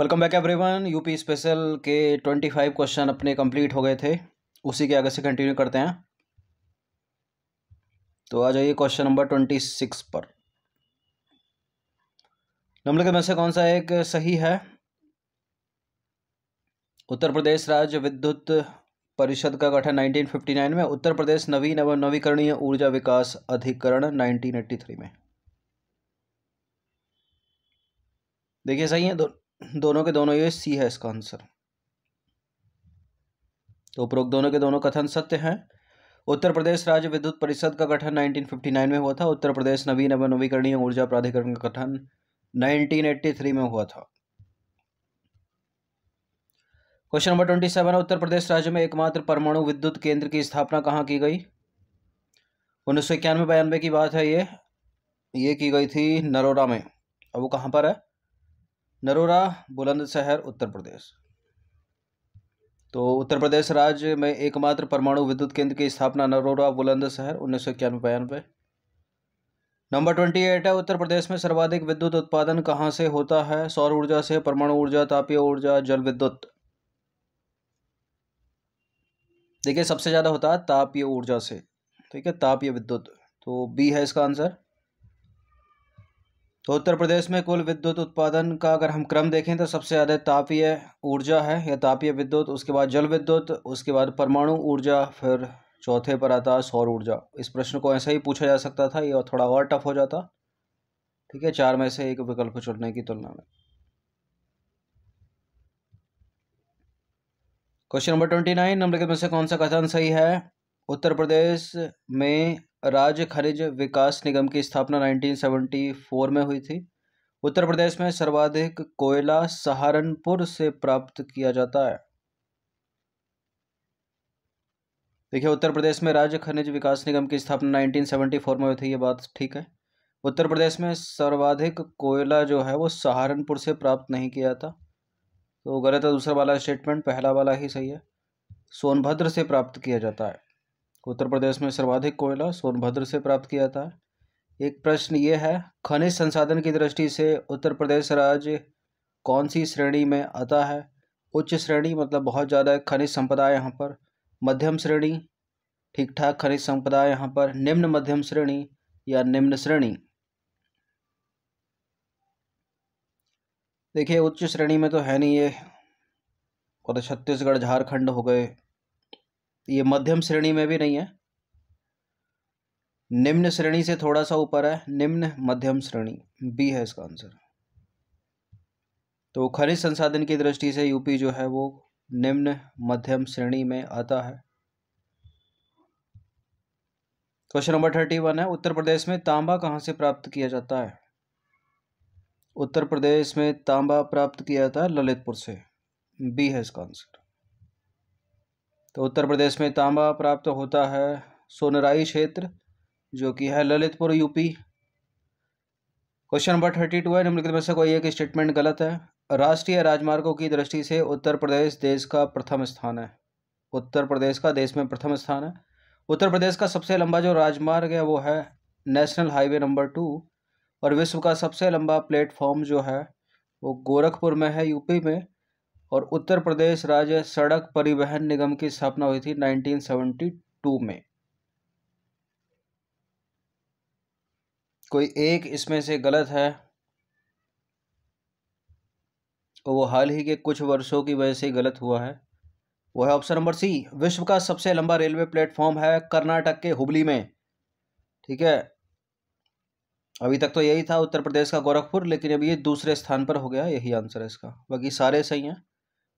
welcome back everyone UP special के twenty five question अपने complete हो गए थे उसी के आगे से कंटिन्यू करते हैं तो आ जाइए क्वेश्चन नंबर ट्वेंटी सिक्स पर नम्बर में से कौन सा एक सही है उत्तर प्रदेश राज्य विद्युत परिषद का गठन 1959 में उत्तर प्रदेश नवीन एवं नवीकरणीय ऊर्जा विकास अधिकरण 1983 में देखिए सही है दोनों दोनों के दोनों ये सी है इसका आंसर तो उपरोक्त दोनों के दोनों कथन सत्य हैं उत्तर प्रदेश राज्य विद्युत परिषद का गठन 1959 में हुआ था उत्तर प्रदेश नवीन एवं नवीकरणीय ऊर्जा प्राधिकरण का गठन 1983 में हुआ था question number twenty seven Uttar Pradesh राज्य में एकमात्र परमाणु विद्युत केंद्र की स्थापना कहाँ की गई उन्नीस सौ की बात है ये ये की गई थी नरोड़ा में अब वो कहाँ पर है नरोरा बुलंदशहर उत्तर प्रदेश तो उत्तर प्रदेश राज्य में एकमात्र परमाणु विद्युत केंद्र की स्थापना नरोरा बुलंदशहर उन्नीस सौ इक्यानवे बयानवे नंबर ट्वेंटी एट है उत्तर प्रदेश में सर्वाधिक विद्युत उत्पादन कहाँ से होता है सौर ऊर्जा से परमाणु ऊर्जा तापीय ऊर्जा जल विद्युत देखिए सबसे ज़्यादा होता है तापीय ऊर्जा से ठीक है तापीय विद्युत तो बी है इसका आंसर तो उत्तर प्रदेश में कुल विद्युत उत्पादन का अगर हम क्रम देखें तो सबसे ज़्यादा तापीय ऊर्जा है या तापीय विद्युत उसके बाद जल विद्युत उसके बाद परमाणु ऊर्जा फिर चौथे पर आता है सौर ऊर्जा इस प्रश्न को ऐसा ही पूछा जा सकता था या थोड़ा और टफ हो जाता ठीक है चार में से एक विकल्प चुनने की तुलना में question number twenty nine number के में से कौन सा कथन सही है उत्तर प्रदेश में राज्य खनिज विकास निगम की स्थापना 1974 में हुई थी उत्तर प्रदेश में सर्वाधिक कोयला सहारनपुर से प्राप्त किया जाता है देखिए उत्तर प्रदेश में राज्य खनिज विकास निगम की स्थापना 1974 में हुई थी ये बात ठीक है उत्तर प्रदेश में सर्वाधिक कोयला जो है वो सहारनपुर से प्राप्त नहीं किया था तो गलत है दूसरा वाला स्टेटमेंट पहला वाला ही सही है सोनभद्र से प्राप्त किया जाता है उत्तर प्रदेश में सर्वाधिक कोयला सोनभद्र से प्राप्त किया था एक प्रश्न ये है खनिज संसाधन की दृष्टि से उत्तर प्रदेश राज्य कौन सी श्रेणी में आता है उच्च श्रेणी मतलब बहुत ज़्यादा खनिज संपदा यहाँ पर मध्यम श्रेणी ठीक ठाक खनिज संपदा यहाँ पर निम्न मध्यम श्रेणी या निम्न श्रेणी देखिए उच्च श्रेणी में तो है नहीं ये और तो छत्तीसगढ़ झारखंड हो गए ये मध्यम श्रेणी में भी नहीं है निम्न श्रेणी से थोड़ा सा ऊपर है निम्न मध्यम श्रेणी बी है इसका आंसर तो खनिज संसाधन की दृष्टि से यूपी जो है वो निम्न मध्यम श्रेणी में आता है क्वेश्चन नंबर थर्टी वन है उत्तर प्रदेश में तांबा कहाँ से प्राप्त किया जाता है उत्तर प्रदेश में तांबा प्राप्त किया जाता है ललितपुर से बी है इसका आंसर तो उत्तर प्रदेश में तांबा प्राप्त होता है सोनराई क्षेत्र जो कि है Lalitpur UP question number thirty two है निम्नलिखित में से कोई एक स्टेटमेंट गलत है राष्ट्रीय राजमार्गों की दृष्टि से उत्तर प्रदेश देश का प्रथम स्थान है उत्तर प्रदेश का देश में प्रथम स्थान है उत्तर प्रदेश का सबसे लंबा जो राजमार्ग है वो है नेशनल हाईवे नंबर टू और विश्व का सबसे लंबा प्लेटफॉर्म जो है वो गोरखपुर में है यूपी में और उत्तर प्रदेश राज्य सड़क परिवहन निगम की स्थापना हुई थी 1972 में कोई एक इसमें से गलत है वो हाल ही के कुछ वर्षों की वजह से गलत हुआ है वो है ऑप्शन नंबर सी विश्व का सबसे लंबा रेलवे प्लेटफॉर्म है कर्नाटक के हुबली में ठीक है अभी तक तो यही था उत्तर प्रदेश का गोरखपुर लेकिन अब ये दूसरे स्थान पर हो गया यही आंसर है इसका बाकी सारे सही हैं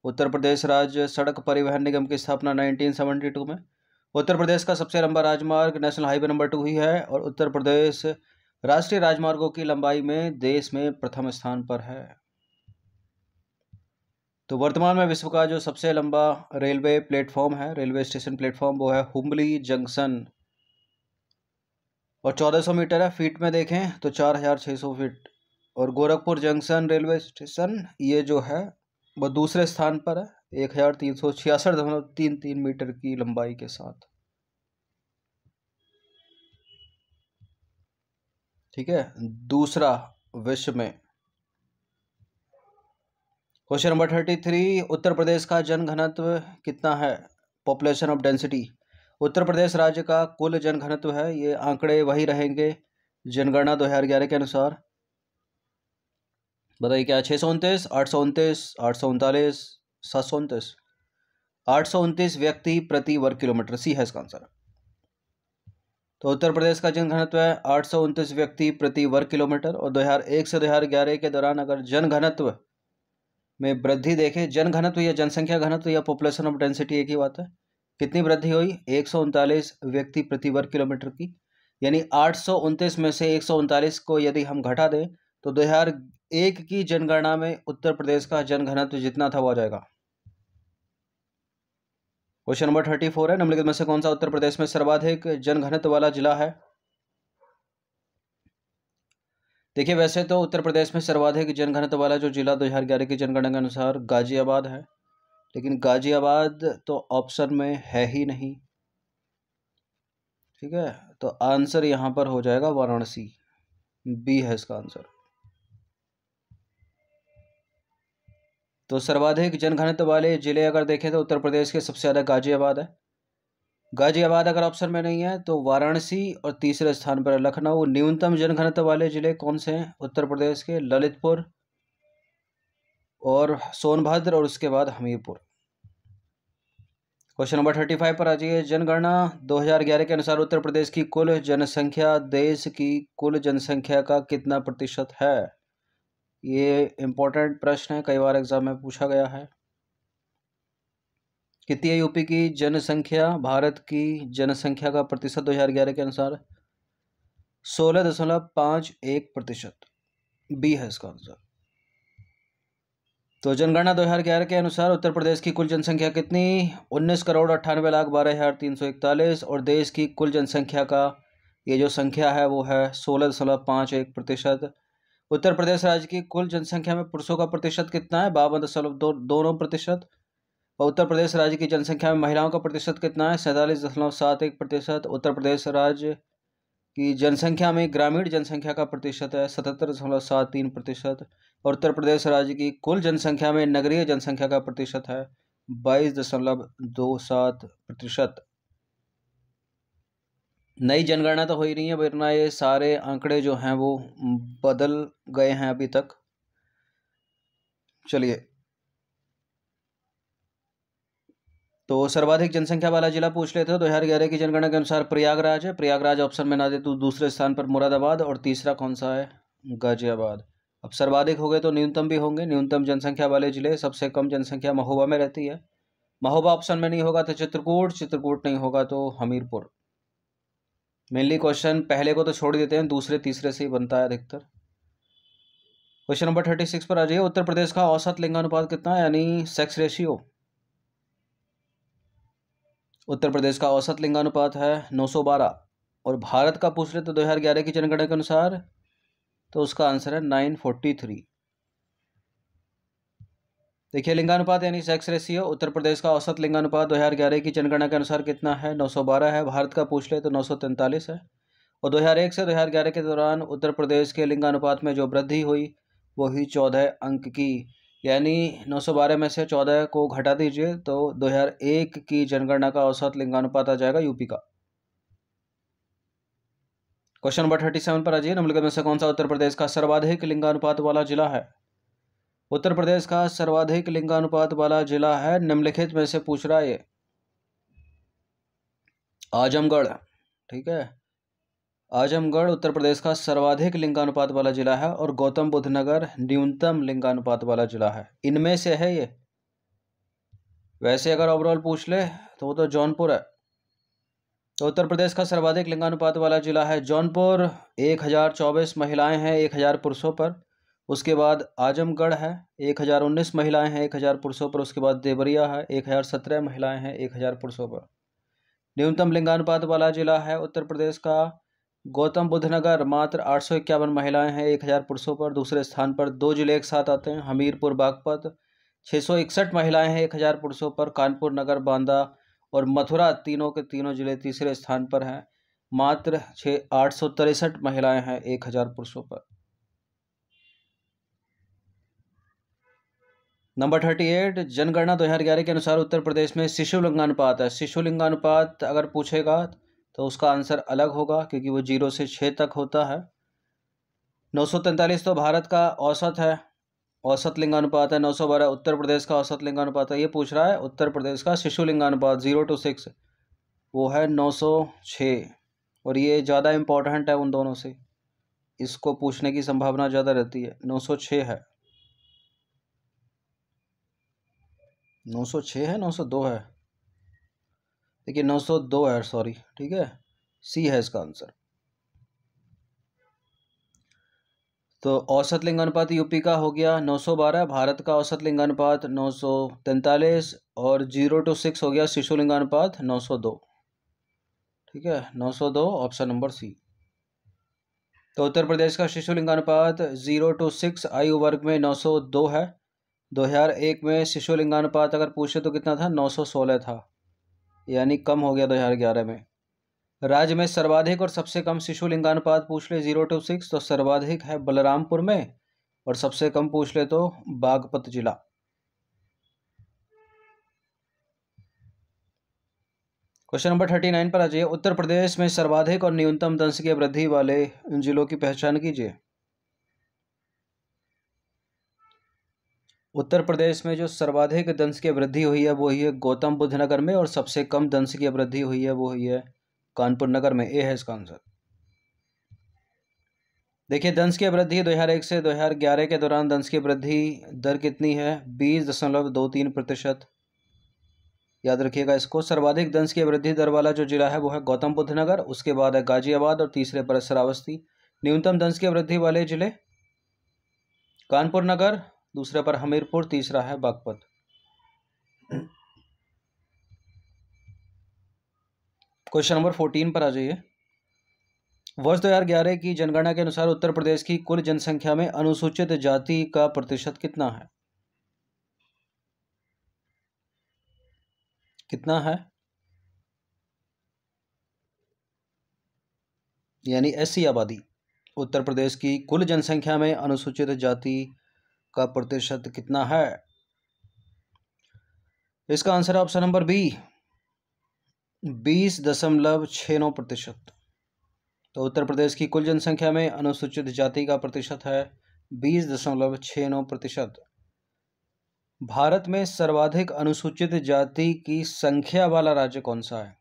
उत्तर प्रदेश राज्य सड़क परिवहन निगम की स्थापना 1972 में उत्तर प्रदेश का सबसे लंबा राजमार्ग नेशनल हाईवे नंबर टू ही है और उत्तर प्रदेश राष्ट्रीय राजमार्गों की लंबाई में देश में प्रथम स्थान पर है तो वर्तमान में विश्व का जो सबसे लंबा रेलवे प्लेटफॉर्म है रेलवे स्टेशन प्लेटफॉर्म वो है हुम्बली जंक्शन और 1400 मीटर है फीट में देखें तो 4600 फीट और गोरखपुर जंक्शन रेलवे स्टेशन ये जो है वो दूसरे स्थान पर है एक हजार तीन सौ छियासठ दशमलव तीन तीन मीटर की लंबाई के साथ ठीक है दूसरा विश्व में question number thirty three Uttar Pradesh का जन घनत्व कितना है population of density Uttar Pradesh राज्य का कुल जन घनत्व है ये आंकड़े वही रहेंगे जनगणना दो हजार ग्यारह के अनुसार बताइए क्या छः सौ उनतीस आठ सौ उनतीस आठ सौ उनतालीस सात सौ उनतीस आठ सौ उनतीस व्यक्ति प्रति वर्ग किलोमीटर सी है इसका आंसर तो उत्तर प्रदेश का जनघनत्व है आठ सौ उनतीस व्यक्ति प्रति वर्ग किलोमीटर और दो हज़ार एक से दो हज़ार ग्यारह के दौरान अगर जनघनत्व में वृद्धि देखें जनघनत्व या जनसंख्या घनत्व या पॉपुलेशन ऑफ डेंसिटी एक ही बात है कितनी वृद्धि हुई एक सौ उनतालीस व्यक्ति प्रति वर्ग किलोमीटर की यानी आठ सौ उनतीस में से एक सौ उनतालीस को यदि हम घटा दें तो दो हज़ार एक की जनगणना में उत्तर प्रदेश का जनघनत्व जितना था वो आ जाएगा क्वेश्चन नंबर थर्टी फोर है निम्नलिखित में से कौन सा उत्तर प्रदेश में सर्वाधिक जनघनत्व वाला जिला है देखिए वैसे तो उत्तर प्रदेश में सर्वाधिक जनघनत्व वाला जो जिला दो हज़ार ग्यारह की जनगणना के अनुसार गाजियाबाद है लेकिन गाजियाबाद तो ऑप्शन में है ही नहीं ठीक है तो आंसर यहां पर हो जाएगा वाराणसी बी है इसका आंसर तो सर्वाधिक जनघनत्व वाले ज़िले अगर देखें तो उत्तर प्रदेश के सबसे ज़्यादा गाजियाबाद है गाजियाबाद अगर ऑप्शन में नहीं है तो वाराणसी और तीसरे स्थान पर लखनऊ न्यूनतम जनघनत्व वाले ज़िले कौन से हैं उत्तर प्रदेश के ललितपुर और सोनभद्र और उसके बाद Hamirpur question number thirty five पर आ जाइए जनगणना 2011 के अनुसार उत्तर प्रदेश की कुल जनसंख्या देश की कुल जनसंख्या का कितना प्रतिशत है ये इम्पोर्टेंट प्रश्न है कई बार एग्जाम में पूछा गया है कितनी है यूपी की जनसंख्या भारत की जनसंख्या का प्रतिशत दो हजार ग्यारह के अनुसार सोलह दशमलव पाँच एक प्रतिशत बी है इसका आंसर तो जनगणना दो हजार ग्यारह के अनुसार उत्तर प्रदेश की कुल जनसंख्या कितनी उन्नीस करोड़ अट्ठानवे लाख बारह हज़ार तीन सौ इकतालीस और देश की कुल जनसंख्या का ये जो संख्या है वो है सोलह दशमलव पाँच एक प्रतिशत उत्तर प्रदेश राज्य की कुल जनसंख्या में पुरुषों का प्रतिशत कितना है बावन दशमलव दो दोनों प्रतिशत और उत्तर प्रदेश राज्य की जनसंख्या में महिलाओं का प्रतिशत कितना है सैंतालीस दशमलव सात एक प्रतिशत उत्तर प्रदेश राज्य की जनसंख्या में ग्रामीण जनसंख्या का प्रतिशत है सतहत्तर दशमलव सात तीन प्रतिशत और उत्तर प्रदेश राज्य की कुल जनसंख्या में नगरीय जनसंख्या का प्रतिशत है बाईस दशमलव दो सात प्रतिशत नई जनगणना तो हो ही रही है वरना ये सारे आंकड़े जो हैं वो बदल गए हैं अभी तक चलिए तो सर्वाधिक जनसंख्या वाला जिला पूछ लेते हो तो दो हज़ार ग्यारह की जनगणना के अनुसार प्रयागराज है प्रयागराज ऑप्शन में ना दे तो दूसरे स्थान पर मुरादाबाद और तीसरा कौन सा है गाजियाबाद अब सर्वाधिक हो गए तो न्यूनतम भी होंगे न्यूनतम जनसंख्या वाले जिले सबसे कम जनसंख्या महोबा में रहती है महोबा ऑप्शन में नहीं होगा तो चित्रकूट चित्रकूट नहीं होगा तो हमीरपुर मेनली क्वेश्चन पहले को तो छोड़ देते हैं दूसरे तीसरे से ही बनता है अधिकतर क्वेश्चन नंबर थर्टी सिक्स पर आ जाइए उत्तर प्रदेश का औसत लिंगानुपात कितना है यानी सेक्स रेशियो उत्तर प्रदेश का औसत लिंगानुपात है नौ सौ बारह और भारत का पूछ रहे तो दो हज़ार ग्यारह की जनगणना के अनुसार तो उसका आंसर है नाइन फोर्टी थ्री देखिए लिंगानुपात यानी सेक्स रेशियो उत्तर प्रदेश का औसत लिंगानुपात दो हज़ार ग्यारह की जनगणना के अनुसार कितना है नौ सौ बारह है भारत का पूछ ले तो नौ सौ तैंतालीस है और दो हज़ार एक से दो हज़ार ग्यारह के दौरान उत्तर प्रदेश के लिंगानुपात में जो वृद्धि हुई वो ही चौदह अंक की यानी नौ सौ बारह में से चौदह को घटा दीजिए तो दो हज़ार एक की जनगणना का औसत लिंगानुपात आ जाएगा यूपी का क्वेश्चन नंबर थर्टी सेवन पर आ जाइए निम्नलिखित में से कौन सा उत्तर प्रदेश का सर्वाधिक लिंगानुपात वाला जिला है उत्तर प्रदेश का सर्वाधिक लिंगानुपात वाला जिला है निम्नलिखित में से पूछ रहा है ये आजमगढ़ ठीक है आजमगढ़ उत्तर प्रदेश का सर्वाधिक लिंगानुपात वाला जिला है और गौतम बुद्ध नगर न्यूनतम लिंगानुपात वाला जिला है इनमें से है ये वैसे अगर ओवरऑल पूछ ले तो वो तो जौनपुर है तो उत्तर प्रदेश का सर्वाधिक लिंगानुपात वाला जिला है जौनपुर एक हज़ार चौबीस महिलाएं हैं एक हज़ार पुरुषों पर उसके बाद आजमगढ़ है एक हज़ार उन्नीस महिलाएँ हैं एक हज़ार पुरुषों पर उसके बाद देवरिया है एक हज़ार सत्रह महिलाएँ हैं एक हज़ार पुरुषों पर न्यूनतम लिंगानुपात वाला जिला है उत्तर प्रदेश का गौतम बुद्ध नगर मात्र आठ सौ इक्यावन महिलाएँ हैं एक हज़ार पुरुषों पर दूसरे स्थान पर दो जिले एक साथ आते हैं हमीरपुर बागपत छः सौ इकसठ महिलाएँ हैं एक हज़ार पुरुषों पर कानपुर नगर बांदा और मथुरा तीनों के तीनों जिले तीसरे स्थान पर हैं मात्र छः आठ सौ तिरसठ महिलाएँ हैं एक हज़ार पुरुषों पर नंबर थर्टी एट जनगणना दो हज़ार ग्यारह के अनुसार उत्तर प्रदेश में शिशु लिंगानुपात है शिशु लिंगानुपात अगर पूछेगा तो उसका आंसर अलग होगा क्योंकि वो जीरो से छः तक होता है नौ सौ तैंतालीस तो भारत का औसत है औसत लिंगानुपात है नौ सौ बारह उत्तर प्रदेश का औसत लिंगानुपात है ये पूछ रहा है उत्तर प्रदेश का शिशु लिंगानुपात जीरो टू सिक्स वो है नौ सौ छः और ये ज़्यादा इम्पोर्टेंट है उन दोनों से इसको पूछने की संभावना ज़्यादा रहती है नौ सौ छः है नौ सौ छः है नौ सौ दो है देखिए नौ सौ दो है सॉरी ठीक है सी है इसका आंसर तो औसत लिंग अनुपात यूपी का हो गया नौ सौ बारह भारत का औसत लिंग अनुपात नौ और जीरो टू सिक्स हो गया शिशु नौ सौ दो ठीक है नौ सौ दो ऑप्शन नंबर सी तो उत्तर प्रदेश का शिशु लिंगानुपात जीरो टू सिक्स आयु वर्ग में नौ सौ दो है 2001 में शिशु लिंगानुपात अगर पूछे तो कितना था 916 था यानी कम हो गया 2011 में राज्य में सर्वाधिक और सबसे कम शिशु लिंगानुपात पूछ ले जीरो टू सिक्स तो सर्वाधिक है बलरामपुर में और सबसे कम पूछ ले तो बागपत जिला क्वेश्चन नंबर थर्टी नाइन पर आ जाइए उत्तर प्रदेश में सर्वाधिक और न्यूनतम दंश की वृद्धि वाले जिलों की पहचान कीजिए उत्तर प्रदेश में जो सर्वाधिक दंश की वृद्धि हुई है वो हुई है गौतम बुद्ध नगर में और सबसे कम दंश की वृद्धि हुई है वो हुई है कानपुर नगर में ए है इसका आंसर देखिए दंश की वृद्धि दो हजार एक से दो हजार ग्यारह के दौरान दंश की वृद्धि दर कितनी है बीस दशमलव दो तीन प्रतिशत याद रखिएगा इसको सर्वाधिक दंश की वृद्धि दर वाला जो जिला है वो है गौतम बुद्ध नगर उसके बाद है गाजियाबाद और तीसरे पर श्रावस्ती न्यूनतम की वृद्धि वाले जिले कानपुर नगर दूसरे पर हमीरपुर तीसरा है बागपत क्वेश्चन नंबर फोर्टीन पर आ जाइए वर्ष दो हज़ार ग्यारह की जनगणना के अनुसार उत्तर प्रदेश की कुल जनसंख्या में अनुसूचित जाति का प्रतिशत कितना है कितना है यानी ऐसी आबादी उत्तर प्रदेश की कुल जनसंख्या में अनुसूचित जाति का प्रतिशत कितना है इसका आंसर ऑप्शन नंबर बी बीस दशमलव छ नौ प्रतिशत तो उत्तर प्रदेश की कुल जनसंख्या में अनुसूचित जाति का प्रतिशत है बीस दशमलव छ नौ प्रतिशत भारत में सर्वाधिक अनुसूचित जाति की संख्या वाला राज्य कौन सा है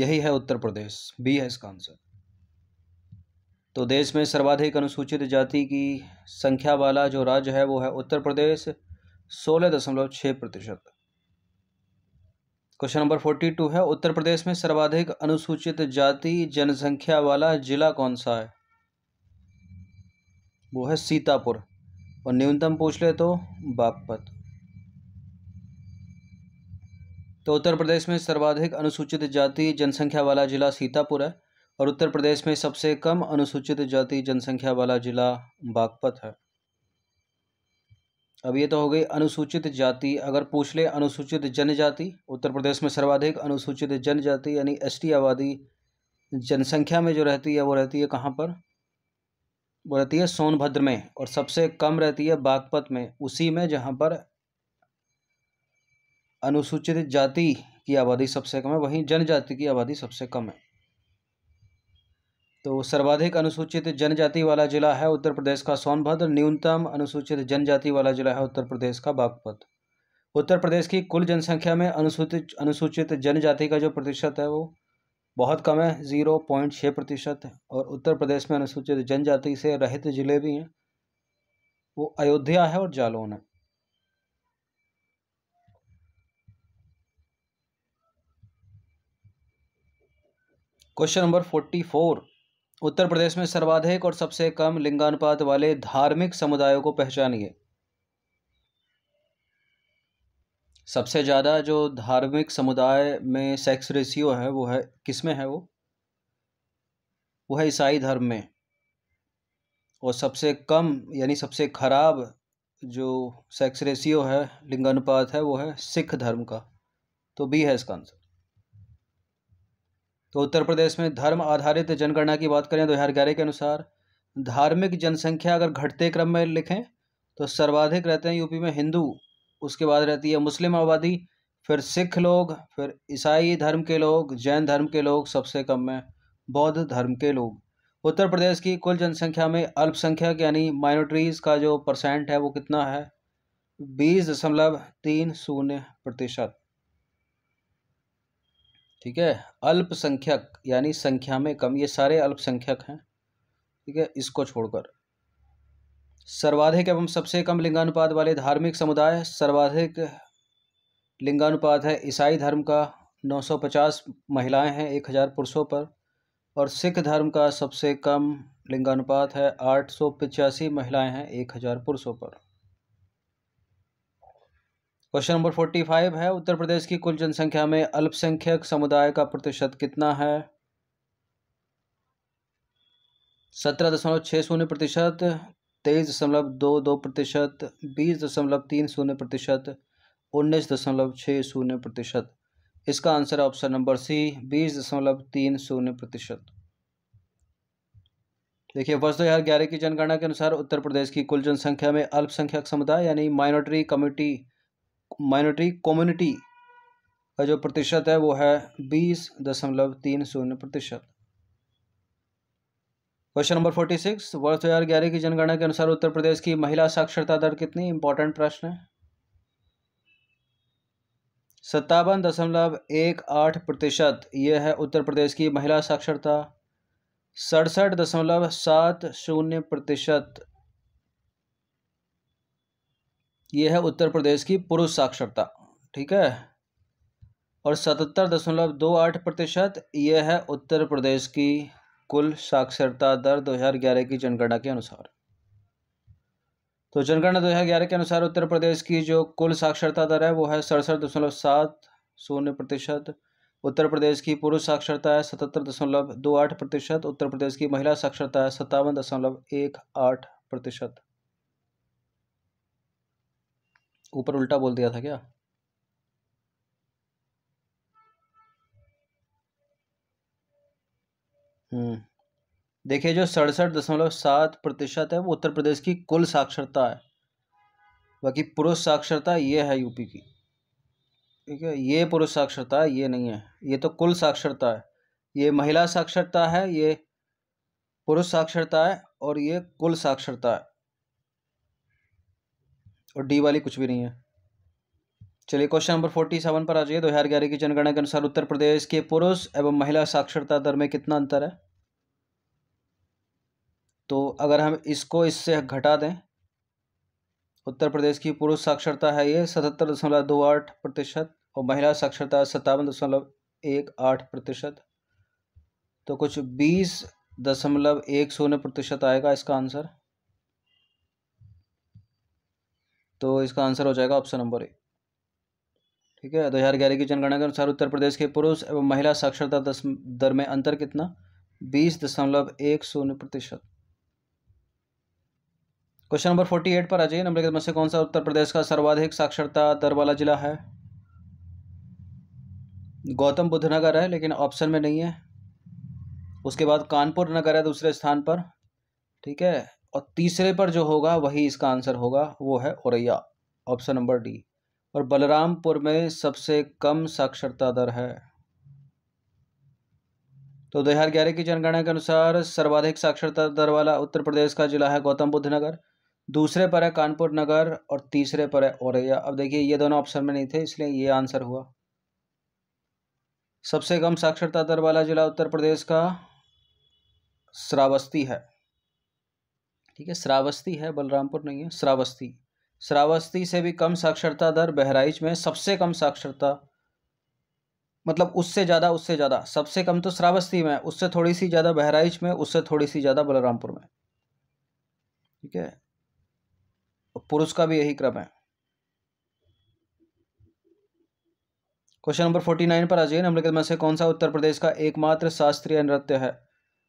यही है उत्तर प्रदेश बी है इसका आंसर तो देश में सर्वाधिक अनुसूचित जाति की संख्या वाला जो राज्य है वो है उत्तर प्रदेश सोलह दशमलव छः प्रतिशत क्वेश्चन नंबर फोर्टी टू है उत्तर प्रदेश में सर्वाधिक अनुसूचित जाति जनसंख्या वाला जिला कौन सा है वो है सीतापुर और न्यूनतम पूछ ले तो बागपत तो उत्तर प्रदेश में सर्वाधिक अनुसूचित जाति जनसंख्या वाला जिला सीतापुर है और उत्तर प्रदेश में सबसे कम अनुसूचित जाति जनसंख्या वाला जिला बागपत है अब ये तो हो गई अनुसूचित जाति अगर पूछ ले अनुसूचित जनजाति उत्तर प्रदेश में सर्वाधिक अनुसूचित जनजाति यानी एस आबादी जनसंख्या में जो रहती है वो रहती है कहाँ पर वो रहती है सोनभद्र में और सबसे कम रहती है बागपत में उसी में जहाँ पर अनुसूचित जाति की आबादी सबसे कम है वहीं जनजाति की आबादी सबसे कम है तो सर्वाधिक अनुसूचित जनजाति वाला जिला है उत्तर प्रदेश का सोनभद्र न्यूनतम अनुसूचित जनजाति वाला जिला है उत्तर प्रदेश का बागपत उत्तर प्रदेश की कुल जनसंख्या में अनुसूचित अनुसूचित जनजाति का जो प्रतिशत है वो बहुत कम है ज़ीरो पॉइंट छः प्रतिशत है और उत्तर प्रदेश में अनुसूचित जनजाति से रहित जिले भी हैं वो अयोध्या है और जालौन है question number forty four Uttar Pradesh में सर्वाधिक और सबसे कम लिंगानुपात वाले धार्मिक समुदायों को पहचानिए सबसे ज़्यादा जो धार्मिक समुदाय में सेक्स रेशियो है वो है किस में है वो वो है ईसाई धर्म में और सबसे कम यानी सबसे खराब जो सेक्स रेशियो है लिंगानुपात है वो है सिख धर्म का तो बी है इसका आंसर तो उत्तर प्रदेश में धर्म आधारित जनगणना की बात करें दो तो हज़ार ग्यारह के अनुसार धार्मिक जनसंख्या अगर घटते क्रम में लिखें तो सर्वाधिक रहते हैं यूपी में हिंदू उसके बाद रहती है मुस्लिम आबादी फिर सिख लोग फिर ईसाई धर्म के लोग जैन धर्म के लोग सबसे कम में बौद्ध धर्म के लोग उत्तर प्रदेश की कुल जनसंख्या में अल्पसंख्यक यानी माइनॉरिटीज़ का जो परसेंट है वो कितना है बीस दशमलव तीन शून्य प्रतिशत ठीक है अल्पसंख्यक यानी संख्या में कम ये सारे अल्पसंख्यक हैं ठीक है इसको छोड़कर सर्वाधिक एवं सबसे कम लिंगानुपात वाले धार्मिक समुदाय सर्वाधिक लिंगानुपात है ईसाई धर्म का 950 महिलाएं हैं 1000 पुरुषों पर और सिख धर्म का सबसे कम लिंगानुपात है आठ महिलाएं हैं 1000 पुरुषों पर क्वेश्चन नंबर फोर्टी फाइव है उत्तर प्रदेश की कुल जनसंख्या में अल्पसंख्यक समुदाय का प्रतिशत कितना है सत्रह दशमलव छः शून्य प्रतिशत तेईस दशमलव दो दो प्रतिशत बीस दशमलव तीन शून्य प्रतिशत उन्नीस दशमलव छः शून्य प्रतिशत इसका आंसर ऑप्शन नंबर सी बीस दशमलव तीन शून्य प्रतिशत देखिए वर्ष दो हज़ार ग्यारह की जनगणना के अनुसार उत्तर प्रदेश की कुल जनसंख्या में अल्पसंख्यक समुदाय यानी माइनॉरिटी कमिटी माइनॉरिटी कम्युनिटी का जो प्रतिशत है वो है बीस दशमलव तीन शून्य प्रतिशत क्वेश्चन नंबर फोर्टी सिक्स वर्ष दो हज़ार ग्यारह की जनगणना के अनुसार उत्तर प्रदेश की महिला साक्षरता दर कितनी इंपॉर्टेंट प्रश्न है सत्तावन दशमलव एक आठ प्रतिशत यह है उत्तर प्रदेश की महिला साक्षरता सड़सठ दशमलव सात शून्य प्रतिशत ये है उत्तर प्रदेश की पुरुष साक्षरता ठीक है और सतहत्तर दशमलव दो आठ प्रतिशत ये है उत्तर प्रदेश की कुल साक्षरता दर 2011 की जनगणना के अनुसार तो जनगणना 2011 के अनुसार उत्तर प्रदेश की जो कुल साक्षरता दर है वो है सड़सठ दशमलव सात शून्य प्रतिशत उत्तर प्रदेश की पुरुष साक्षरता है सतहत्तर दशमलव दो आठ प्रतिशत उत्तर प्रदेश की महिला साक्षरता है सत्तावन दशमलव एक आठ प्रतिशत ऊपर उल्टा बोल दिया था क्या हम्म देखिए जो सड़सठ दशमलव सात प्रतिशत है वो उत्तर प्रदेश की कुल साक्षरता है बाकी पुरुष साक्षरता ये है यूपी की ठीक है ये पुरुष साक्षरता है ये नहीं है ये तो कुल साक्षरता है ये महिला साक्षरता है ये पुरुष साक्षरता है और ये कुल साक्षरता है और डी वाली कुछ भी नहीं है चलिए क्वेश्चन नंबर फोर्टी सेवन पर आ जाइए दो हज़ार ग्यारह की जनगणना के अनुसार उत्तर प्रदेश के पुरुष एवं महिला साक्षरता दर में कितना अंतर है तो अगर हम इसको इससे घटा दें उत्तर प्रदेश की पुरुष साक्षरता है ये सतहत्तर दशमलव दो आठ प्रतिशत और महिला साक्षरता सत्तावन दशमलव एक आठ प्रतिशत तो कुछ बीस दशमलव एक शून्य प्रतिशत आएगा इसका आंसर तो इसका आंसर हो जाएगा ऑप्शन नंबर ए ठीक है दो तो हज़ार ग्यारह की जनगणना के अनुसार उत्तर प्रदेश के पुरुष एवं महिला साक्षरता दर में अंतर कितना बीस दशमलव एक शून्य प्रतिशत क्वेश्चन नंबर फोर्टी एट पर आ जाइए नंबर के से कौन सा उत्तर प्रदेश का सर्वाधिक साक्षरता दर वाला जिला है गौतम बुद्ध नगर है लेकिन ऑप्शन में नहीं है उसके बाद कानपुर नगर है दूसरे स्थान पर ठीक है और तीसरे पर जो होगा वही इसका आंसर होगा वो है औरैया ऑप्शन नंबर डी और बलरामपुर में सबसे कम साक्षरता दर है तो दो हजार ग्यारह की जनगणना के अनुसार सर्वाधिक साक्षरता दर वाला उत्तर प्रदेश का जिला है गौतम बुद्ध नगर दूसरे पर है कानपुर नगर और तीसरे पर है औरैया अब देखिए ये दोनों ऑप्शन में नहीं थे इसलिए ये आंसर हुआ सबसे कम साक्षरता दर वाला जिला उत्तर प्रदेश का श्रावस्ती है ठीक है श्रावस्ती है बलरामपुर नहीं है श्रावस्ती श्रावस्ती से भी कम साक्षरता दर बहराइच में सबसे कम साक्षरता मतलब उससे ज़्यादा उससे ज़्यादा सबसे कम तो श्रावस्ती में उससे थोड़ी सी ज़्यादा बहराइच में उससे थोड़ी सी ज़्यादा बलरामपुर में ठीक है पुरुष का भी यही क्रम है क्वेश्चन नंबर फोर्टी नाइन पर आ जाइए निम्नलिखित में से कौन सा उत्तर प्रदेश का एकमात्र शास्त्रीय नृत्य है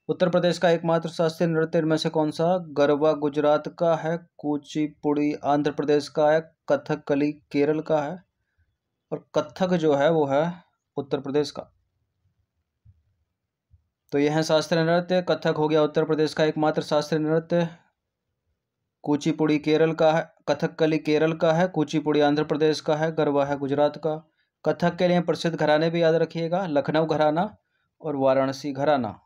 उत्तर प्रदेश का एकमात्र शास्त्रीय नृत्य में से कौन सा गरबा गुजरात का है कुचिपुड़ी आंध्र प्रदेश का है कथक कली केरल का है और कथक जो है वो है उत्तर प्रदेश का तो यह है शास्त्रीय नृत्य कथक हो गया उत्तर प्रदेश का एकमात्र शास्त्रीय नृत्य कुचिपुड़ी केरल का है कथक कली केरल का है कुचिपुड़ी आंध्र प्रदेश का है गरबा है गुजरात का कथक के लिए प्रसिद्ध घराने भी याद रखिएगा लखनऊ घराना और वाराणसी घराना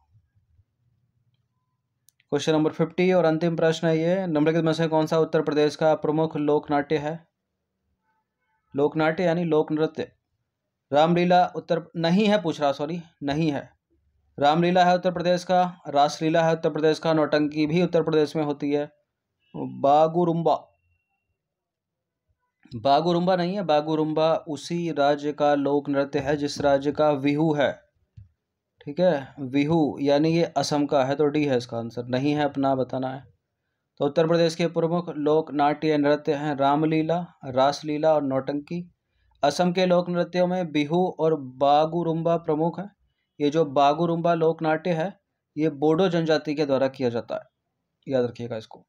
क्वेश्चन नंबर फिफ्टी और अंतिम प्रश्न है ये निम्नलिखित में से कौन सा उत्तर प्रदेश का प्रमुख लोकनाट्य है लोकनाट्य यानी लोक नृत्य रामलीला उत्तर नहीं है पूछ रहा सॉरी नहीं है रामलीला है उत्तर प्रदेश का रासलीला है उत्तर प्रदेश का नौटंकी भी उत्तर प्रदेश में होती है बागुरुम्बा बागुरुम्बा नहीं है बागुरुम्बा उसी राज्य का लोक नृत्य है जिस राज्य का विहू है ठीक है विहू यानी ये असम का है तो डी है इसका आंसर नहीं है अपना बताना है तो उत्तर प्रदेश के प्रमुख लोक नाट्य नृत्य हैं रामलीला रासलीला और नौटंकी असम के लोक नृत्यों में बिहू और बागुरुम्बा प्रमुख है ये जो बागुरुम्बा लोक नाट्य है ये बोडो जनजाति के द्वारा किया जाता है याद रखिएगा इसको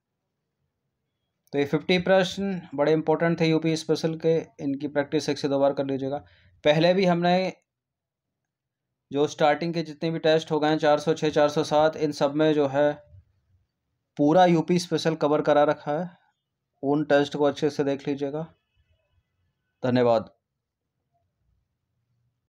तो ये फिफ्टी प्रश्न बड़े इंपॉर्टेंट थे यूपी स्पेशल के इनकी प्रैक्टिस एक से दो बार कर लीजिएगा पहले भी हमने जो स्टार्टिंग के जितने भी टेस्ट हो गए हैं चार सौ छः चार सौ सात इन सब में जो है पूरा यूपी स्पेशल कवर करा रखा है उन टेस्ट को अच्छे से देख लीजिएगा धन्यवाद